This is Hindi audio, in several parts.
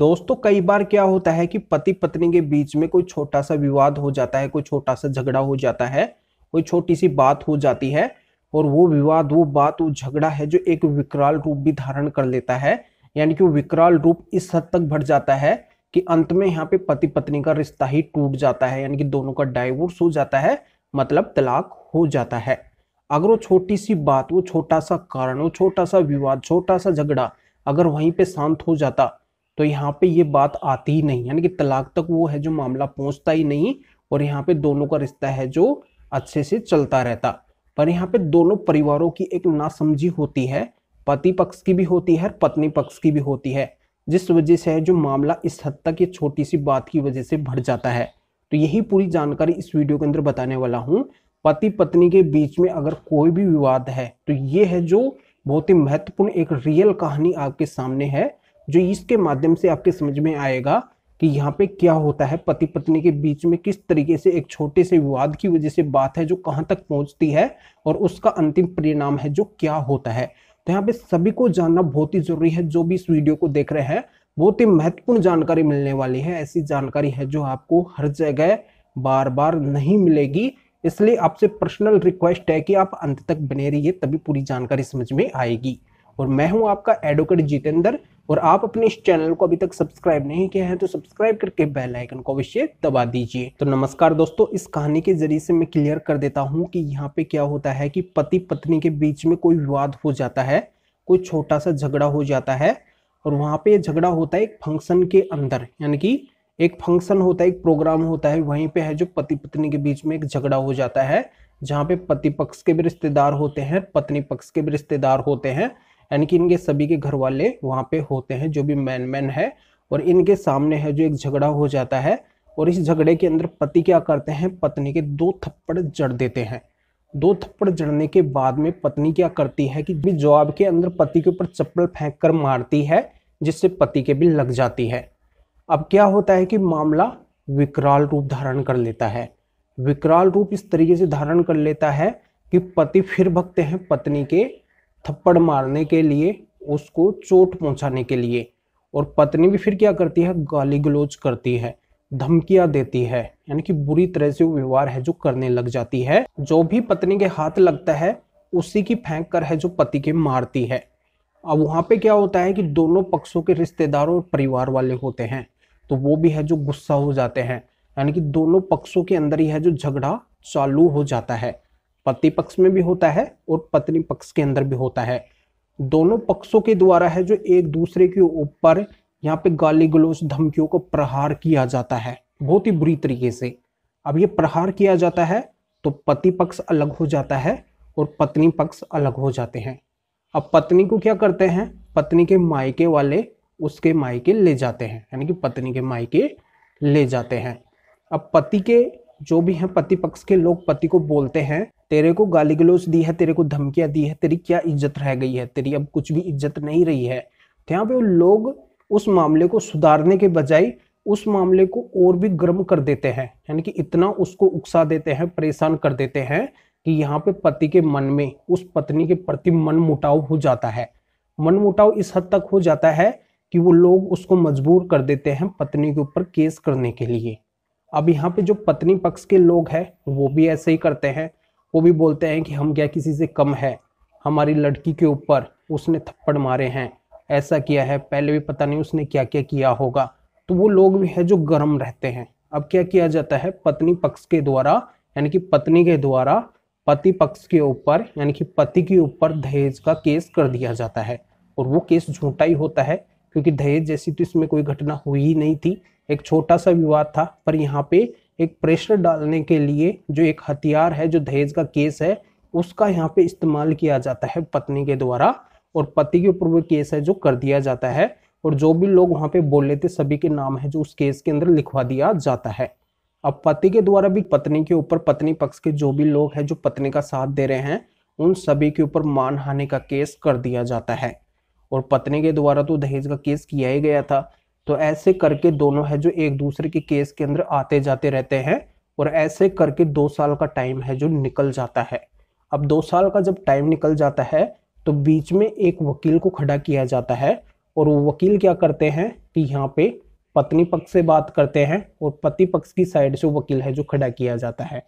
दोस्तों कई बार क्या होता है कि पति पत्नी के बीच में कोई छोटा सा विवाद हो जाता है कोई छोटा सा झगड़ा हो जाता है कोई छोटी सी बात हो जाती है और वो विवाद वो बात वो झगड़ा है जो एक विकराल रूप भी धारण कर लेता है यानी कि वो विकराल रूप इस हद तक बढ़ जाता है कि अंत में यहाँ पे पति पत्नी का रिश्ता ही टूट जाता है यानी कि दोनों का डाइवोर्स हो जाता है मतलब तलाक हो जाता है अगर वो छोटी सी बात वो छोटा सा कारण वो छोटा सा विवाद छोटा सा झगड़ा अगर वहीं पे शांत हो जाता तो यहाँ पे ये बात आती ही नहीं यानी कि तलाक तक वो है जो मामला पहुँचता ही नहीं और यहाँ पे दोनों का रिश्ता है जो अच्छे से चलता रहता पर यहाँ पे दोनों परिवारों की एक नासमझी होती है पति पक्ष की भी होती है और पत्नी पक्ष की भी होती है जिस वजह से है जो मामला इस हद तक ये छोटी सी बात की वजह से बढ़ जाता है तो यही पूरी जानकारी इस वीडियो के अंदर बताने वाला हूँ पति पत्नी के बीच में अगर कोई भी विवाद है तो ये है जो बहुत ही महत्वपूर्ण एक रियल कहानी आपके सामने है जो इसके माध्यम से आपके समझ में आएगा कि यहाँ पे क्या होता है पति पत्नी के बीच में किस तरीके से एक छोटे से विवाद की वजह से बात है जो कहाँ तक पहुँचती है और उसका अंतिम परिणाम है जो क्या होता है तो यहाँ पे सभी को जानना बहुत ही जरूरी है जो भी इस वीडियो को देख रहे हैं बहुत ही महत्वपूर्ण जानकारी मिलने वाली है ऐसी जानकारी है जो आपको हर जगह बार बार नहीं मिलेगी इसलिए आपसे पर्सनल रिक्वेस्ट है कि आप अंत तक बने रहिए तभी पूरी जानकारी समझ में आएगी और मैं हूं आपका एडवोकेट जितेंद्र और आप अपने इस चैनल को अभी तक सब्सक्राइब नहीं किया है तो सब्सक्राइब करके बेल आइकन को अवश्य दबा दीजिए तो नमस्कार दोस्तों इस कहानी के जरिए से मैं क्लियर कर देता हूँ कि यहाँ पे क्या होता है कि पति पत्नी के बीच में कोई विवाद हो जाता है कोई छोटा सा झगड़ा हो जाता है और वहाँ पे झगड़ा होता है एक फंक्शन के अंदर यानी कि एक फंक्शन होता है एक प्रोग्राम होता है वहीं पे है जो पति पत्नी के बीच में एक झगड़ा हो जाता है जहाँ पे पति पक्ष के भी रिश्तेदार होते हैं पत्नी पक्ष के भी रिश्तेदार होते हैं यानी कि इनके सभी के घर वाले वहाँ पे होते हैं जो भी मैन मैन है और इनके सामने है जो एक झगड़ा हो जाता है और इस झगड़े के अंदर पति क्या करते हैं पत्नी के दो थप्पड़ जड़ देते हैं दो थप्पड़ जड़ने के बाद में पत्नी क्या करती है कि भी जवाब के अंदर पति के ऊपर चप्पल फेंक कर मारती है जिससे पति के भी लग जाती है अब क्या होता है कि मामला विकराल रूप धारण कर लेता है विकराल रूप इस तरीके से धारण कर लेता है कि पति फिर भगते हैं पत्नी के थप्पड़ मारने के लिए उसको चोट पहुंचाने के लिए और पत्नी भी फिर क्या करती है गाली गलोच करती है धमकियां देती है यानी कि बुरी तरह से वो व्यवहार है जो करने लग जाती है जो भी पत्नी के हाथ लगता है उसी की फेंक कर है जो पति के मारती है अब वहाँ पे क्या होता है कि दोनों पक्षों के रिश्तेदारों और परिवार वाले होते हैं तो वो भी है जो गुस्सा हो जाते हैं यानी कि दोनों पक्षों के अंदर ही है जो झगड़ा चालू हो जाता है पति पक्ष में भी होता है और पत्नी पक्ष के अंदर भी होता है दोनों पक्षों के द्वारा है जो एक दूसरे के ऊपर यहाँ पे गाली गलोच धमकियों को प्रहार किया जाता है बहुत ही बुरी तरीके से अब ये प्रहार किया जाता है तो पति पक्ष अलग हो जाता है और पत्नी पक्ष अलग हो जाते हैं अब पत्नी को क्या करते हैं पत्नी के मायके वाले उसके मायके ले जाते हैं यानी कि पत्नी के मायके ले जाते हैं अब पति के जो भी हैं पति पक्ष के लोग पति को बोलते हैं तेरे को गाली गलोच दी है तेरे को धमकियां दी है तेरी क्या इज्जत रह गई है तेरी अब कुछ भी इज्जत नहीं रही है तो यहाँ पे लोग उस मामले को सुधारने के बजाय उस मामले को और भी गर्म कर देते हैं यानी कि इतना उसको उकसा देते हैं परेशान कर देते हैं कि यहाँ पे पति के मन में उस पत्नी के प्रति मन मुटाव हो जाता है मन मुटाव इस हद तक हो जाता है कि वो लोग उसको मजबूर कर देते हैं पत्नी के ऊपर केस करने के लिए अब यहाँ पे जो पत्नी पक्ष के लोग हैं वो भी ऐसे ही करते हैं वो भी बोलते हैं कि हम क्या किसी से कम है हमारी लड़की के ऊपर उसने थप्पड़ मारे हैं ऐसा किया है पहले भी पता नहीं उसने क्या क्या किया होगा तो वो लोग भी है जो गर्म रहते हैं अब क्या किया जाता है पत्नी पक्ष के द्वारा यानी कि पत्नी के द्वारा पति पक्ष के ऊपर यानी कि पति के ऊपर दहेज का केस कर दिया जाता है और वो केस झूठा ही होता है क्योंकि दहेज जैसी तो इसमें कोई घटना हुई ही नहीं थी एक छोटा सा विवाद था पर यहाँ पे एक प्रेशर डालने के लिए जो एक हथियार है जो दहेज का केस है उसका यहाँ पे इस्तेमाल किया जाता है पत्नी के द्वारा और पति के ऊपर वो केस है जो कर दिया जाता है और जो भी लोग वहाँ पे बोल लेते सभी के नाम है जो उस केस के अंदर लिखवा दिया जाता है अब पति के द्वारा भी पत्नी के ऊपर पत्नी पक्ष के जो भी लोग हैं जो पत्नी का साथ दे रहे हैं उन सभी के ऊपर मानहानि का केस कर दिया जाता है और पत्नी के द्वारा तो दहेज का केस किया ही गया था तो ऐसे करके दोनों है जो एक दूसरे के केस के अंदर आते जाते रहते हैं और ऐसे करके दो साल का टाइम है जो निकल जाता है अब दो साल का जब टाइम निकल जाता है तो बीच में एक वकील को खड़ा किया जाता है और वो वकील क्या करते हैं कि यहाँ पे पत्नी पक्ष से बात करते हैं और पति पक्ष की साइड से वकील है जो खड़ा किया जाता है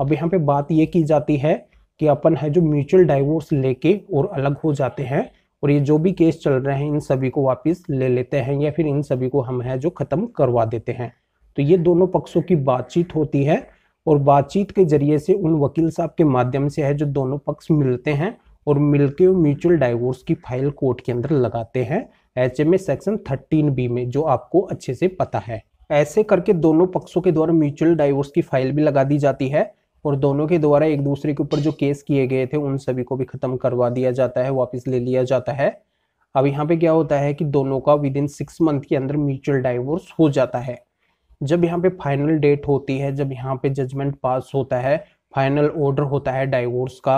अब यहाँ पे बात ये की जाती है कि अपन है जो म्यूचुअल डाइवोर्स लेके और अलग हो जाते हैं और ये जो भी केस चल रहे हैं इन सभी को वापस ले लेते हैं या फिर इन सभी को हम है जो ख़त्म करवा देते हैं तो ये दोनों पक्षों की बातचीत होती है और बातचीत के जरिए से उन वकील साहब के माध्यम से है जो दोनों पक्ष मिलते हैं और मिलके म्यूचुअल डाइवोर्स की फाइल कोर्ट के अंदर लगाते हैं H M section thirteen B में जो आपको अच्छे से पता है ऐसे करके दोनों पक्षों के द्वारा म्यूचुअल डाइवोर्स की फाइल भी लगा दी जाती है और दोनों के द्वारा एक दूसरे के ऊपर जो केस किए गए थे उन सभी को भी खत्म करवा दिया जाता है वापस ले लिया जाता है अब यहाँ पे क्या होता है कि दोनों का विद इन सिक्स मंथ के अंदर म्यूचुअल डाइवोर्स हो जाता है जब यहाँ पे फाइनल डेट होती है जब यहाँ पे जजमेंट पास होता है फाइनल ऑर्डर होता है डाइवोर्स का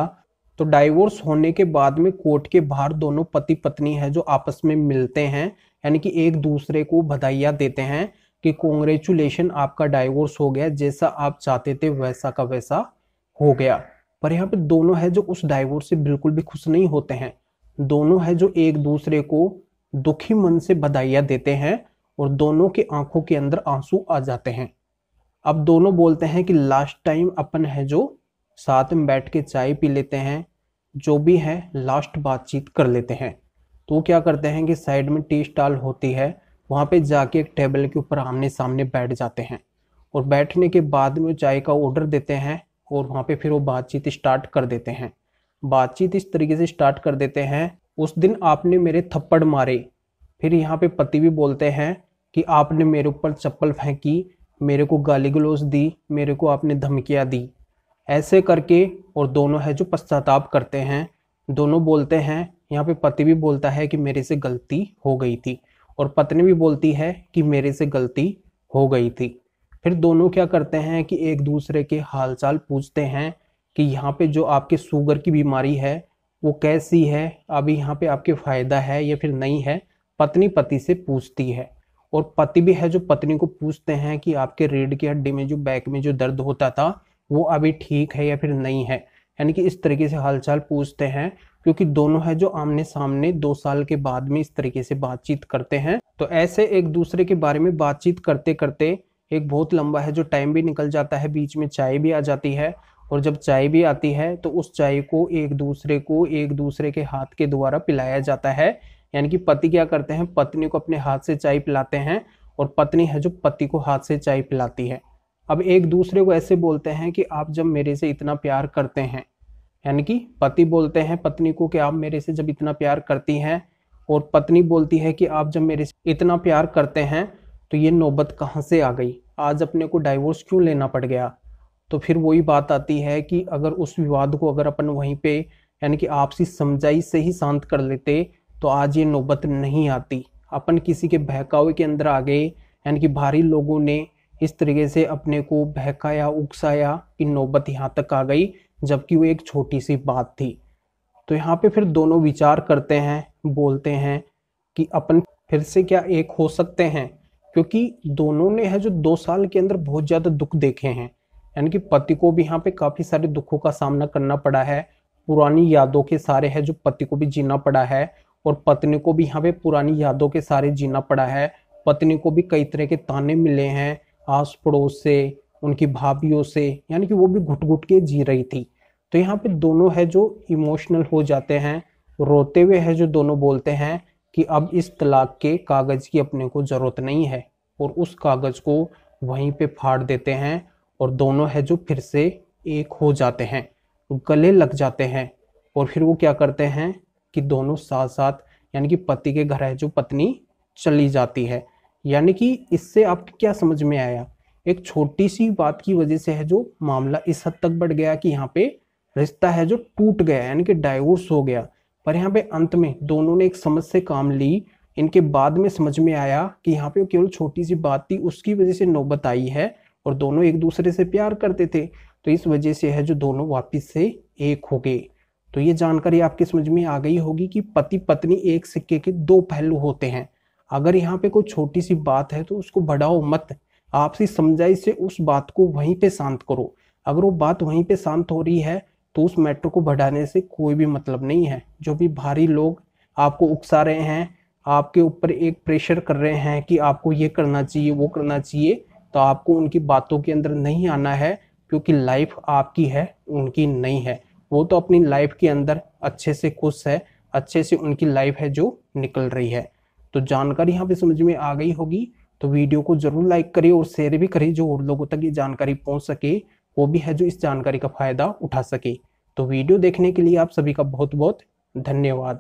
तो डाइवोर्स होने के बाद में कोर्ट के बाहर दोनों पति पत्नी है जो आपस में मिलते हैं यानी कि एक दूसरे को बधाइयाँ देते हैं कि कॉन्ग्रेचुलेशन आपका डाइवोर्स हो गया जैसा आप चाहते थे वैसा का वैसा हो गया पर यहाँ पे दोनों है जो उस डाइवोर्स से बिल्कुल भी खुश नहीं होते हैं दोनों है जो एक दूसरे को दुखी मन से बधाइयाँ देते हैं और दोनों की आंखों के अंदर आंसू आ जाते हैं अब दोनों बोलते हैं कि लास्ट टाइम अपन है जो साथ में बैठ के चाय पी लेते हैं जो भी है लास्ट बातचीत कर लेते हैं तो क्या करते हैं कि साइड में टी स्टॉल होती है वहाँ पे जाके एक टेबल के ऊपर आमने सामने बैठ जाते हैं और बैठने के बाद में चाय का ऑर्डर देते हैं और वहाँ पे फिर वो बातचीत स्टार्ट कर देते हैं बातचीत इस तरीके से स्टार्ट कर देते हैं उस दिन आपने मेरे थप्पड़ मारे फिर यहाँ पे पति भी बोलते हैं कि आपने मेरे ऊपर चप्पल फेंकी मेरे को गाली गलोज दी मेरे को आपने धमकियाँ दी ऐसे करके और दोनों है जो पश्चाताप करते हैं दोनों बोलते हैं यहाँ पे पति भी बोलता है कि मेरे से गलती हो गई थी और पत्नी भी बोलती है कि मेरे से गलती हो गई थी फिर दोनों क्या करते हैं कि एक दूसरे के हालचाल पूछते हैं कि यहाँ पे जो आपके शुगर की बीमारी है वो कैसी है अभी यहाँ पे आपके फ़ायदा है या फिर नहीं है पत्नी पति से पूछती है और पति भी है जो पत्नी को पूछते हैं कि आपके रीढ़ की हड्डी में जो बैक में जो दर्द होता था वो अभी ठीक है या फिर नहीं है यानी कि इस तरीके से हालचाल पूछते हैं क्योंकि दोनों है जो आमने सामने दो साल के बाद में इस तरीके से बातचीत करते हैं तो ऐसे एक दूसरे के बारे में बातचीत करते करते एक बहुत लंबा है जो टाइम भी निकल जाता है बीच में चाय भी आ जाती है और जब चाय भी आती है तो उस चाय को एक दूसरे को एक दूसरे के हाथ के द्वारा पिलाया जाता है यानी कि पति क्या करते हैं पत्नी को अपने हाथ से चाय पिलाते हैं और पत्नी है जो पति को हाथ से चाय पिलाती है अब एक दूसरे को ऐसे बोलते हैं कि आप जब मेरे से इतना प्यार करते हैं यानी कि पति बोलते हैं पत्नी को कि आप मेरे से जब इतना प्यार करती हैं और पत्नी बोलती है कि आप जब मेरे से इतना प्यार करते हैं तो ये नौबत कहाँ से आ गई आज अपने को डाइवोर्स क्यों लेना पड़ गया तो फिर वही बात आती है कि अगर उस विवाद को अगर अपन वहीं पे यानी कि आपसी समझाई से ही शांत कर लेते तो आज ये नौबत नहीं आती अपन किसी के बहकावे के अंदर आ गए यानी कि भारी लोगों ने इस तरीके से अपने को बहकाया उकसाया कि नौबत यहाँ तक आ गई जबकि वो एक छोटी सी बात थी तो यहाँ पे फिर दोनों विचार करते हैं बोलते हैं कि अपन फिर से क्या एक हो सकते हैं क्योंकि दोनों ने है जो दो साल के अंदर बहुत ज़्यादा दुख देखे हैं यानी कि पति को भी यहाँ पे काफ़ी सारे दुखों का सामना करना पड़ा है पुरानी यादों के सारे है जो पति को भी जीना पड़ा है और पत्नी को भी यहाँ पे पुरानी यादों के सारे जीना पड़ा है पत्नी को भी कई तरह के ताने मिले हैं आस पड़ोस से उनकी भाभीियों से यानी कि वो भी घुट घुट के जी रही थी तो यहाँ पे दोनों है जो इमोशनल हो जाते हैं रोते हुए है जो दोनों बोलते हैं कि अब इस तलाक के कागज़ की अपने को ज़रूरत नहीं है और उस कागज़ को वहीं पे फाड़ देते हैं और दोनों है जो फिर से एक हो जाते हैं गले लग जाते हैं और फिर वो क्या करते हैं कि दोनों साथ साथ यानी कि पति के घर है जो पत्नी चली जाती है यानी कि इससे आपको क्या समझ में आया एक छोटी सी बात की वजह से है जो मामला इस हद तक बढ़ गया कि यहाँ पे रिश्ता है जो टूट गया यानी कि डाइवोर्स हो गया पर यहाँ पे अंत में दोनों ने एक समझ से काम ली इनके बाद में समझ में आया कि यहाँ पे केवल छोटी सी बात थी उसकी वजह से नौबत आई है और दोनों एक दूसरे से प्यार करते थे तो इस वजह से है जो दोनों वापिस से एक हो गए तो ये जानकारी आपके समझ में आ गई होगी कि पति पत्नी एक सिक्के के दो पहलू होते हैं अगर यहाँ पे कोई छोटी सी बात है तो उसको बढ़ाओ मत आपसी समझाई से उस बात को वहीं पे शांत करो अगर वो बात वहीं पे शांत हो रही है तो उस मैटर को बढ़ाने से कोई भी मतलब नहीं है जो भी भारी लोग आपको उकसा रहे हैं आपके ऊपर एक प्रेशर कर रहे हैं कि आपको ये करना चाहिए वो करना चाहिए तो आपको उनकी बातों के अंदर नहीं आना है क्योंकि लाइफ आपकी है उनकी नहीं है वो तो अपनी लाइफ के अंदर अच्छे से खुश है अच्छे से उनकी लाइफ है जो निकल रही है तो जानकारी यहाँ पे समझ में आ गई होगी तो वीडियो को जरूर लाइक करिए और शेयर भी करिए जो और लोगों तक ये जानकारी पहुँच सके वो भी है जो इस जानकारी का फायदा उठा सके तो वीडियो देखने के लिए आप सभी का बहुत बहुत धन्यवाद